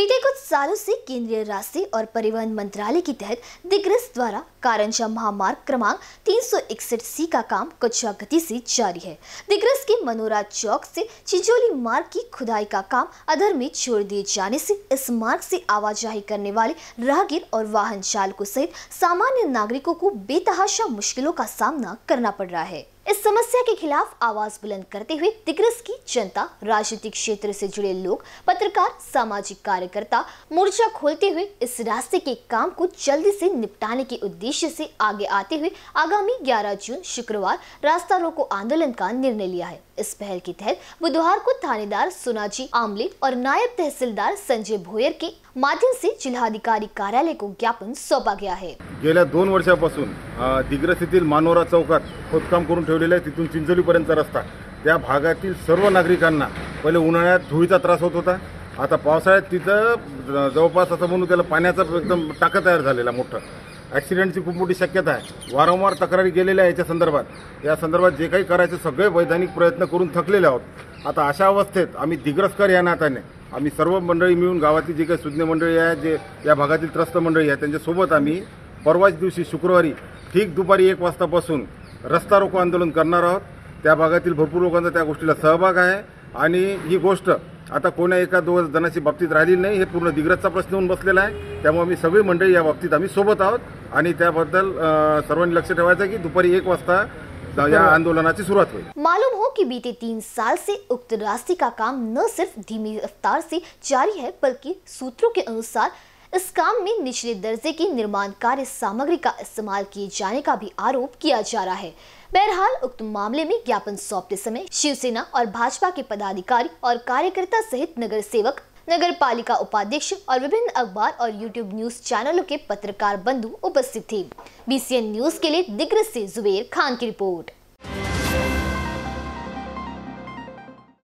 बीते कुछ सालों से केंद्रीय रास्ते और परिवहन मंत्रालय के तहत दिग्रस द्वारा कारंजा महामार्ग क्रमांक तीन सी का काम कुछ गति से जारी है दिग्रस के मनोरा चौक से छिजोली मार्ग की खुदाई का काम अधर में छोड़ दिए जाने से इस मार्ग से आवाजाही करने वाले राहगीर और वाहन चालकों सहित सामान्य नागरिकों को बेतहाशा मुश्किलों का सामना करना पड़ रहा है इस समस्या के खिलाफ आवाज बुलंद करते हुए दिग्रस की जनता राजनीतिक क्षेत्र से जुड़े लोग पत्रकार सामाजिक कार्यकर्ता मोर्चा खोलते हुए इस रास्ते के काम को जल्दी से निपटाने के उद्देश्य से आगे आते हुए आगामी 11 जून शुक्रवार रास्ता रोको आंदोलन का निर्णय लिया है इस पहल के तहत बुधवार को थानेदार सोनाजी आमले और नायब तहसीलदार संजय भोयर के माध्यम से जिलाधिकारी कार्यालय को ज्ञापन सौंपा गया है गेल्या दोन वर्षापासून दिग्रस येथील मानोरा चौकात खोदकाम करून ठेवलेलं आहे तिथून चिंचोलीपर्यंतचा रस्ता त्या भागातील सर्व नागरिकांना पहिले उन्हाळ्यात धुळीचा त्रास होत होता आता पावसाळ्यात तिथं जवळपास असं म्हणून त्याला पाण्याचा एकदम टाका तयार झालेला मोठं ॲक्सिडेंटची खूप मोठी शक्यता आहे वारंवार तक्रारी गेलेल्या याच्या संदर्भात या संदर्भात जे काही करायचे सगळे वैधानिक प्रयत्न करून थकलेले आहोत आता अशा अवस्थेत आम्ही दिग्रसकर या नात्याने आम्ही सर्व मंडळी मिळून गावातील जे काही सुज्ञ मंडळी आहे जे या भागातील त्रस्त मंडळी आहेत त्यांच्यासोबत आम्ही परवाच दिवशी शुक्रवारी ठीक दुपारी एक वाजतापासून रस्ता रोको आंदोलन करणार आहोत त्या भागातील भरपूर लोकांचा त्या गोष्टीला सहभाग आहे आणि ही गोष्ट आता कोण्या एका दोन जणांची बाबतीत राहिली नाही हे पूर्ण दिग्रजचा प्रश्न होऊन बसलेला आहे त्यामुळे आम्ही सगळी मंडळी या बाबतीत आम्ही सोबत आहोत आणि त्याबद्दल सर्वांनी लक्ष ठेवायचं की दुपारी एक वाजता आंदोलनाची सुरुवात होईल मालूम हो कि बीते तीन साल से उक्त रास्ते का काम न सिर्फ धीमी रफ्तार से जारी है बल्कि सूत्रों के अनुसार इस काम में निचले दर्जे की निर्माण कार्य सामग्री का इस्तेमाल किए जाने का भी आरोप किया जा रहा है बहरहाल उक्त मामले में ज्ञापन सौंपते समय शिवसेना और भाजपा के पदाधिकारी और कार्यकर्ता सहित नगर सेवक नगर पालिका उपाध्यक्ष और विभिन्न अखबार और यूट्यूब न्यूज चैनलों के पत्रकार बंधु उपस्थित थे बी न्यूज के लिए दिग्गज ऐसी जुबेर खान की रिपोर्ट